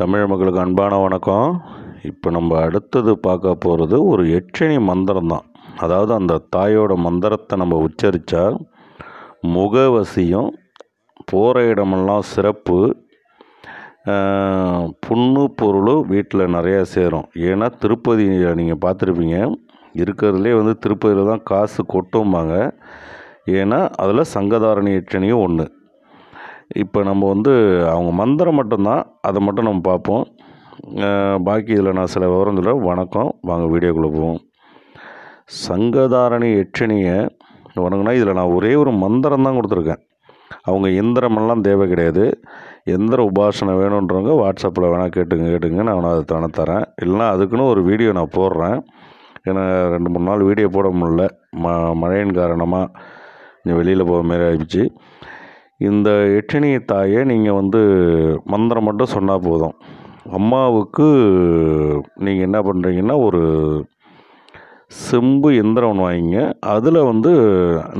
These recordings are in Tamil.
தமிழ் மக்களுக்கு அன்பான வணக்கம் இப்போ நம்ம அடுத்தது பார்க்க போகிறது ஒரு எட்சணி மந்திரம் தான் அதாவது அந்த தாயோட மந்திரத்தை நம்ம உச்சரித்தா முகவசியம் போகிற இடமெல்லாம் சிறப்பு புண்ணு பொருளும் வீட்டில் நிறையா சேரும் ஏன்னா திருப்பதி நீங்கள் பார்த்துருப்பீங்க இருக்கிறதுலே வந்து திருப்பதியில் தான் காசு கொட்டும்பாங்க ஏன்னா அதில் சங்கதாரணி எட்சணியும் ஒன்று இப்போ நம்ம வந்து அவங்க மந்திரம் மட்டும்தான் அதை மட்டும் நம்ம பார்ப்போம் பாக்கி இதில் நான் சில விவரம் சொல்ல வணக்கம் வாங்க வீடியோக்குள்ளே போவோம் சங்கதாரணி எட்சணியை வணங்கினா இதில் நான் ஒரே ஒரு மந்திரம் தான் கொடுத்துருக்கேன் அவங்க எந்திரமெல்லாம் தேவை கிடையாது எந்திர உபாசனை வேணுன்றவங்க வாட்ஸ்அப்பில் வேணால் கேட்டுங்க கேட்டுங்க நான் அதை தானே தரேன் இல்லைனா அதுக்குன்னு ஒரு வீடியோ நான் போடுறேன் ஏன்னா ரெண்டு மூணு நாள் வீடியோ போட முடில ம மழையின் காரணமாக வெளியில் போகிற மாரி ஆயிடுச்சு இந்த எட்டினிய தாயை நீங்கள் வந்து மந்திரம் மட்டும் சொன்னால் போதும் அம்மாவுக்கு நீங்கள் என்ன பண்ணுறீங்கன்னா ஒரு செம்பு எந்திரம் வாங்கிங்க அதில் வந்து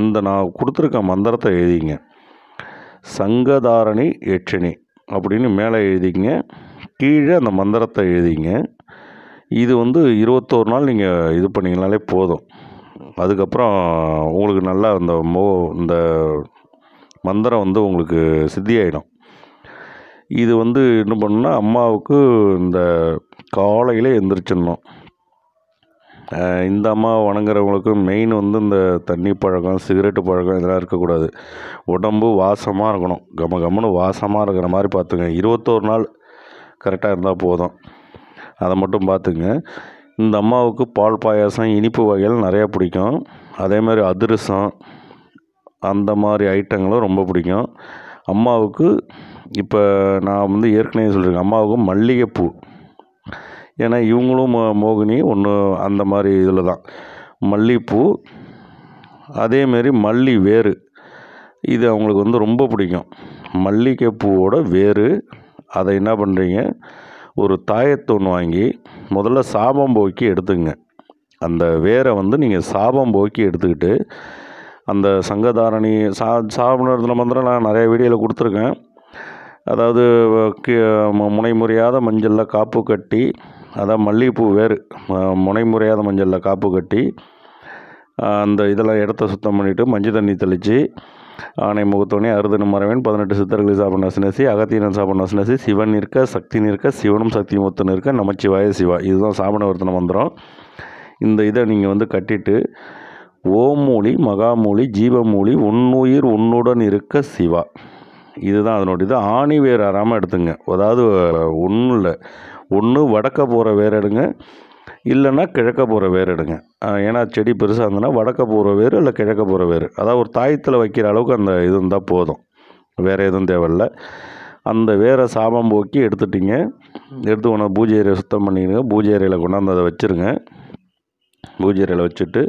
இந்த நான் கொடுத்துருக்க மந்திரத்தை எழுதிங்க சங்கதாரணி எட்சணி அப்படின்னு மேலே எழுதிங்க கீழே அந்த மந்திரத்தை எழுதிங்க இது வந்து இருபத்தோரு நாள் நீங்கள் இது பண்ணிங்கனாலே போதும் அதுக்கப்புறம் உங்களுக்கு நல்லா அந்த மோ இந்த மந்திரம் வந்து உங்களுக்கு சித்தியாயிடும் இது வந்து என்ன பண்ணுன்னா அம்மாவுக்கு இந்த காலையில் எந்திரிச்சிடணும் இந்த அம்மா வணங்குறவங்களுக்கு மெயின் வந்து இந்த தண்ணி பழக்கம் சிகரெட்டு பழக்கம் இதெல்லாம் இருக்கக்கூடாது உடம்பு வாசமாக இருக்கணும் கம கமனு வாசமாக இருக்கிற மாதிரி பார்த்துங்க இருபத்தோரு நாள் கரெக்டாக இருந்தால் போதும் அதை மட்டும் பார்த்துங்க இந்த அம்மாவுக்கு பால் பாயாசம் இனிப்பு வகைகள் நிறையா பிடிக்கும் அதேமாதிரி அதிரசம் அந்த மாதிரி ஐட்டங்களும் ரொம்ப பிடிக்கும் அம்மாவுக்கு இப்போ நான் வந்து ஏற்கனவே சொல்லியிருக்கேன் அம்மாவுக்கு மல்லிகைப்பூ ஏன்னா இவங்களும் மோகினி ஒன்று அந்த மாதிரி இதில் தான் மல்லிகைப்பூ அதேமாரி மல்லி வேறு இது அவங்களுக்கு வந்து ரொம்ப பிடிக்கும் மல்லிகைப்பூவோட வேறு அதை என்ன பண்ணுறீங்க ஒரு தாயத்தொன்று வாங்கி முதல்ல சாபம் போக்கி எடுத்துங்க அந்த வேரை வந்து நீங்கள் சாபம் போக்கி எடுத்துக்கிட்டு அந்த சங்கதாரணி சா சாபனத்தில் மந்திரம் நான் நிறைய வீடியோவில் கொடுத்துருக்கேன் அதாவது முனை முறையாத மஞ்சளில் காப்பு கட்டி அதான் மல்லிகைப்பூ வேறு முனை முறையாத மஞ்சளில் காப்பு கட்டி அந்த இதெல்லாம் இடத்த சுத்தம் பண்ணிவிட்டு மஞ்சள் தண்ணி தெளித்து ஆனை முகத்தோனே அருதனு மறைவன் பதினெட்டு சித்தர்களை சாப்பிட நசினசி அகத்தியனன் சாப்பிட நசினசி சிவன் நிற்க சக்தி நிற்க சிவனும் சக்தி மொத்தம் இருக்க நமச்சிவாய சிவா இதுதான் சாபன மந்திரம் இந்த இதை நீங்கள் வந்து கட்டிட்டு ஓமூலி மகாமூலி ஜீவமூலி உன்னுயிர் உன்னுடன் இருக்க சிவா இதுதான் அதனுடைய இது ஆணி வேர் அறாமல் எடுத்துங்க அதாவது ஒன்றும் இல்லை ஒன்று வடக்க போகிற வேறு எடுங்க இல்லைன்னா கிழக்க போகிற வேறு எடுங்க ஏன்னா செடி பெருசாக இருந்ததுன்னா வடக்க போகிற வேர் இல்லை கிழக்க போகிற வேர் அதாவது ஒரு தாயத்தில் வைக்கிற அளவுக்கு அந்த இது இருந்தால் போதும் வேறு எதுவும் தேவையில்ல அந்த வேரை சாபம் போக்கி எடுத்துட்டிங்க எடுத்து கொண்டு பூஜை அறையை சுத்தம் பண்ணிக்கிறீங்க பூஜை அறையில் கொண்டாந்து அதை வச்சுருங்க பூஜை அறையில் வச்சுட்டு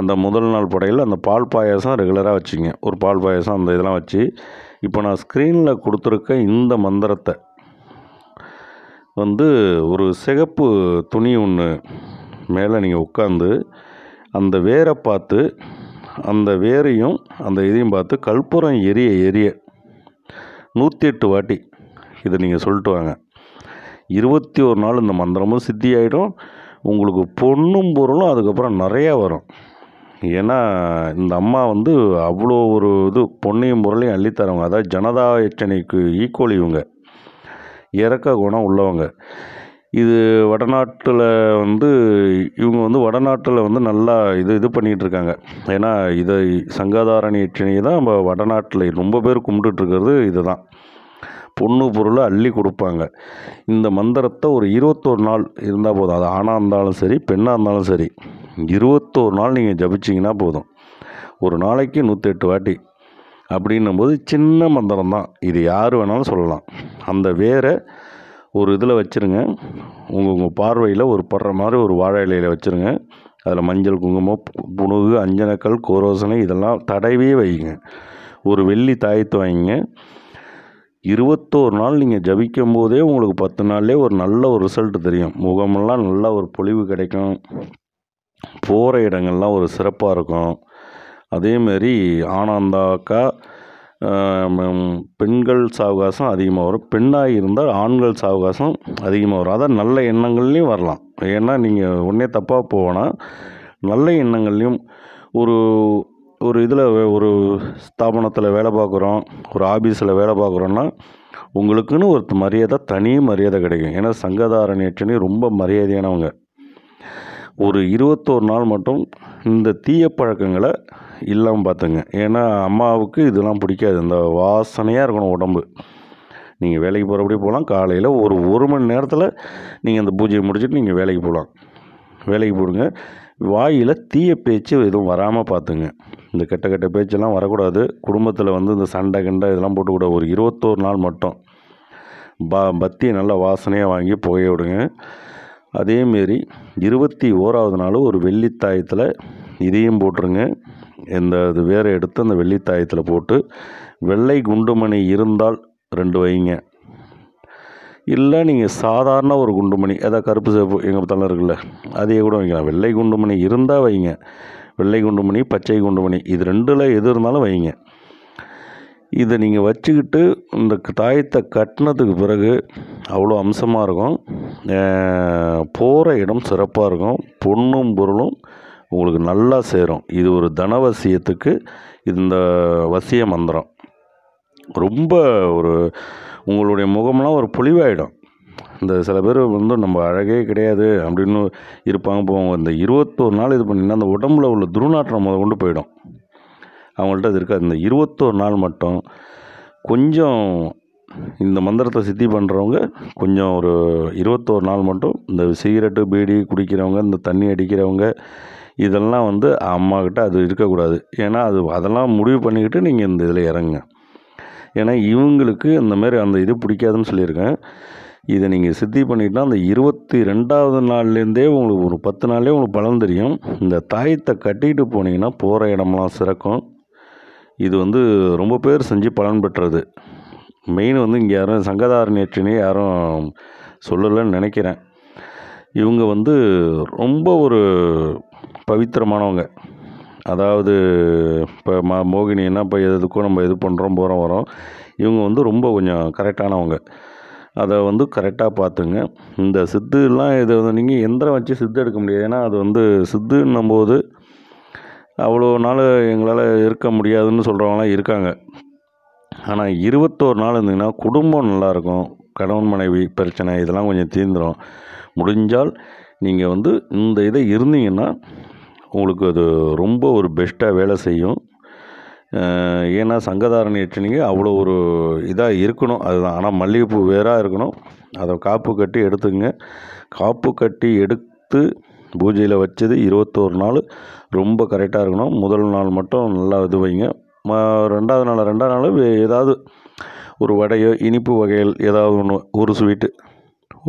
அந்த முதல் நாள் படையில் அந்த பால் பாயாசம் ரெகுலராக வச்சுங்க ஒரு பால் பாயாசம் அந்த இதெல்லாம் வச்சு இப்போ நான் ஸ்க்ரீனில் கொடுத்துருக்க இந்த மந்திரத்தை வந்து ஒரு சிகப்பு துணி ஒன்று மேலே நீங்கள் உட்காந்து அந்த வேரை பார்த்து அந்த வேரையும் அந்த இதையும் பார்த்து கற்பூரம் எரிய எரிய நூற்றி எட்டு வாட்டி இதை நீங்கள் சொல்லிட்டு வாங்க இருபத்தி ஒரு நாள் இந்த மந்திரமும் சித்தி ஆகிடும் உங்களுக்கு பொண்ணும் பொருளும் அதுக்கப்புறம் நிறையா வரும் ஏன்னா இந்த அம்மா வந்து அவ்வளோ ஒரு இது பொன்னையும் பொருளையும் அள்ளித்தரவங்க அதாவது ஜனதா எச்சனைக்கு ஈக்குவல் இவங்க இறக்க குணம் உள்ளவங்க இது வடநாட்டில் வந்து இவங்க வந்து வடநாட்டில் வந்து நல்லா இது இது பண்ணிகிட்டு இருக்காங்க ஏன்னா இதை சங்காதாரணி எச்சனையை தான் நம்ம வடநாட்டில் ரொம்ப பேர் கும்பிட்டுருக்கிறது இது தான் பொண்ணு பொருளை அள்ளி கொடுப்பாங்க இந்த மந்திரத்தை ஒரு இருபத்தொரு நாள் இருந்தால் போதும் அது ஆணாக இருந்தாலும் சரி பெண்ணாக இருந்தாலும் சரி இருபத்தோரு நாள் நீங்கள் ஜபிச்சிங்கன்னா போதும் ஒரு நாளைக்கு நூற்றெட்டு வாட்டி அப்படின்னும் போது சின்ன மந்திரம் தான் இது யார் வேணாலும் சொல்லலாம் அந்த வேரை ஒரு இதில் வச்சுருங்க உங்கள் உங்கள் பார்வையில் ஒரு படுற மாதிரி ஒரு வாழை இலையில் வச்சுருங்க அதில் மஞ்சள் குங்குமம் புணுகு அஞ்சனக்கல் கோரோசனை இதெல்லாம் தடவே வைங்க ஒரு வெள்ளி தாயத்து வாங்கிங்க இருபத்தோரு நாள் நீங்கள் ஜபிக்கும் போதே உங்களுக்கு பத்து நாள்லேயே ஒரு நல்ல ஒரு ரிசல்ட் தெரியும் முகமெல்லாம் நல்ல ஒரு பொழிவு கிடைக்கும் போகிற இடங்கள்லாம் ஒரு சிறப்பாக இருக்கும் அதேமாரி ஆனந்தாக்கா பெண்கள் சாவகாசம் அதிகமாக வரும் பெண்ணாக இருந்தால் ஆண்கள் சாவகாசம் அதிகமாக வரும் அதான் நல்ல எண்ணங்கள்லேயும் வரலாம் ஏன்னா நீங்கள் ஒன்றே தப்பாக போனால் நல்ல எண்ணங்கள்லேயும் ஒரு ஒரு இதில் ஒரு ஸ்தாபனத்தில் வேலை பார்க்குறோம் ஒரு ஆஃபீஸில் வேலை பார்க்குறோன்னா உங்களுக்குன்னு ஒரு மரியாதை தனி மரியாதை கிடைக்கும் ஏன்னா சங்கதாரணி ரொம்ப மரியாதையானவங்க ஒரு இருபத்தோரு நாள் மட்டும் இந்த தீய பழக்கங்களை இல்லாமல் பார்த்துங்க ஏன்னா அம்மாவுக்கு இதெல்லாம் பிடிக்காது இந்த வாசனையாக இருக்கணும் உடம்பு நீங்கள் வேலைக்கு போகிறபடி போகலாம் காலையில் ஒரு ஒரு மணி நேரத்தில் நீங்கள் அந்த பூஜையை முடிச்சுட்டு நீங்கள் வேலைக்கு போகலாம் வேலைக்கு போடுங்க வாயில் தீய பேச்சு எதுவும் வராமல் பார்த்துங்க இந்த கெட்ட கெட்ட பேச்செல்லாம் வரக்கூடாது குடும்பத்தில் வந்து இந்த சண்டை கண்டை இதெல்லாம் போட்டுக்கூடாது ஒரு இருபத்தோரு நாள் மட்டும் பா பத்தியை நல்லா வாசனையாக வாங்கி புகைய விடுங்க அதேமாரி இருபத்தி ஓராவது நாள் ஒரு வெள்ளித்தாயத்தில் இதையும் போட்டுருங்க இந்த இது வேறு எடுத்து அந்த வெள்ளித்தாயத்தில் போட்டு வெள்ளை குண்டுமணி இருந்தால் ரெண்டு வைங்க இல்லை நீங்கள் சாதாரண ஒரு குண்டுமணி ஏதாவது கருப்பு சேப்பு எங்கள் பார்த்தாலும் இருக்குல்ல அதையே கூட வைக்கலாம் வெள்ளை குண்டுமணி இருந்தால் வைங்க வெள்ளை குண்டுமணி பச்சை குண்டுமணி இது ரெண்டில் எது இருந்தாலும் வைங்க இதை நீங்கள் வச்சுக்கிட்டு இந்த தாயத்தை கட்டினதுக்கு பிறகு அவ்வளோ அம்சமாக இருக்கும் போகிற இடம் சிறப்பாக இருக்கும் பொண்ணும் பொருளும் உங்களுக்கு நல்லா சேரும் இது ஒரு தனவசியத்துக்கு இந்த வசிய மந்திரம் ரொம்ப ஒரு உங்களுடைய முகம்லாம் ஒரு பொலிவாயிடும் இந்த சில பேர் வந்து நம்ம அழகே கிடையாது அப்படின்னு இருப்பாங்க போவாங்க இந்த இருபத்தோரு நாள் இது பண்ணிங்கன்னா அந்த உடம்புல உள்ள துருநாற்றம் முத கொண்டு போயிடும் அவங்கள்ட்ட அது இருக்காது இந்த இருபத்தோரு நாள் மட்டும் கொஞ்சம் இந்த மந்திரத்தை சித்தி பண்ணுறவங்க கொஞ்சம் ஒரு இருபத்தோரு நாள் மட்டும் இந்த சிகரெட்டு பீடி குடிக்கிறவங்க இந்த தண்ணி அடிக்கிறவங்க இதெல்லாம் வந்து அம்மாக்கிட்ட அது இருக்கக்கூடாது ஏன்னா அது அதெல்லாம் முடிவு பண்ணிக்கிட்டு நீங்கள் இந்த இதில் இறங்குங்க ஏன்னா இவங்களுக்கு இந்த மாதிரி அந்த இது பிடிக்காதுன்னு சொல்லியிருக்கேன் இதை நீங்கள் சித்தி பண்ணிட்டால் அந்த இருபத்தி ரெண்டாவது நாள்லேருந்தே உங்களுக்கு ஒரு பத்து நாள்லேயே உங்களுக்கு பலன் தெரியும் இந்த தாயத்தை கட்டிக்கிட்டு போனீங்கன்னா போகிற இடமெல்லாம் சிறக்கும் இது வந்து ரொம்ப பேர் செஞ்சு பலன் பெற்றது மெயின் வந்து இங்கே யாரும் சங்கதாரண்யத்தினே யாரும் சொல்லலைன்னு நினைக்கிறேன் இவங்க வந்து ரொம்ப ஒரு பவித்திரமானவங்க அதாவது இப்போ மா மோகினின்னா இப்போ எதுக்கும் நம்ம இது பண்ணுறோம் போகிறோம் வரோம் இவங்க வந்து ரொம்ப கொஞ்சம் கரெக்டானவங்க அதை வந்து கரெக்டாக பார்த்துங்க இந்த சித்துலாம் இதை வந்து நீங்கள் எந்திரம் வச்சு சித்து எடுக்க முடியாது ஏன்னா அது வந்து சித்துன்னும் போது அவ்வளோ நாள் எங்களால் இருக்க முடியாதுன்னு சொல்கிறவங்களாம் இருக்காங்க ஆனால் இருபத்தோரு நாள் இருந்தீங்கன்னா குடும்பம் நல்லாயிருக்கும் கணவன் மனைவி பிரச்சனை இதெல்லாம் கொஞ்சம் தீர்ந்துடும் முடிஞ்சால் நீங்கள் வந்து இந்த இதை இருந்தீங்கன்னா உங்களுக்கு அது ரொம்ப ஒரு பெஸ்ட்டாக வேலை செய்யும் ஏன்னா சங்கதாரணி எச்சனிங்க அவ்வளோ ஒரு இதாக இருக்கணும் அதுதான் ஆனால் மல்லிகைப்பூ வேறாக இருக்கணும் அதை காப்பு கட்டி எடுத்துங்க காப்பு கட்டி எடுத்து பூஜையில் வச்சது இருபத்தோரு நாள் ரொம்ப கரெக்டாக இருக்கணும் முதல் நாள் மட்டும் நல்லா இது வைங்க ம ரெண்டாவது நாள் ரெண்டாவது நாள் ஏதாவது ஒரு வடையோ இனிப்பு வகைகள் ஏதாவது ஒன்று ஒரு ஸ்வீட்டு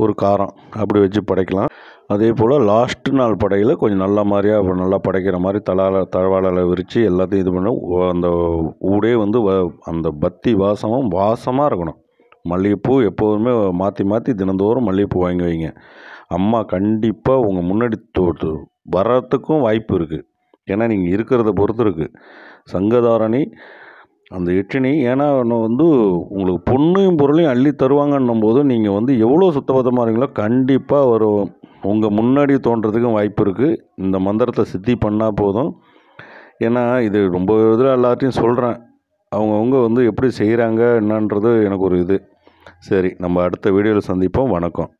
ஒரு காரம் அப்படி வச்சு படைக்கலாம் அதே போல் லாஸ்ட் நாள் படையில் கொஞ்சம் நல்ல மாதிரியாக நல்லா படைக்கிற மாதிரி தலால தழவாளில் விரித்து எல்லாத்தையும் இது பண்ண அந்த ஊடே வந்து அந்த பத்தி வாசமும் வாசமாக இருக்கணும் மல்லிகைப்பூ எப்போதுமே மாற்றி மாற்றி தினந்தோறும் மல்லிகைப்பூ வாங்கி வைங்க அம்மா கண்டிப்பாக உங்கள் முன்னாடி வர்றதுக்கும் வாய்ப்பு இருக்குது ஏன்னா நீங்கள் இருக்கிறத பொறுத்து இருக்குது சங்கதாரணி அந்த எட்டினி ஏன்னா வந்து உங்களுக்கு பொண்ணையும் பொருளையும் அள்ளி தருவாங்கன்னும் போது நீங்கள் வந்து எவ்வளோ சுத்தபத்தமாக இருக்கீங்களோ கண்டிப்பாக ஒரு உங்கள் முன்னாடி தோன்றதுக்கும் வாய்ப்பு இருக்குது இந்த மந்திரத்தை சித்தி பண்ணால் போதும் ஏன்னா இது ரொம்ப இதில் எல்லாத்தையும் சொல்கிறேன் அவங்கவுங்க வந்து எப்படி செய்கிறாங்க என்னன்றது எனக்கு ஒரு இது சரி நம்ம அடுத்த வீடியோவில் சந்திப்போம் வணக்கம்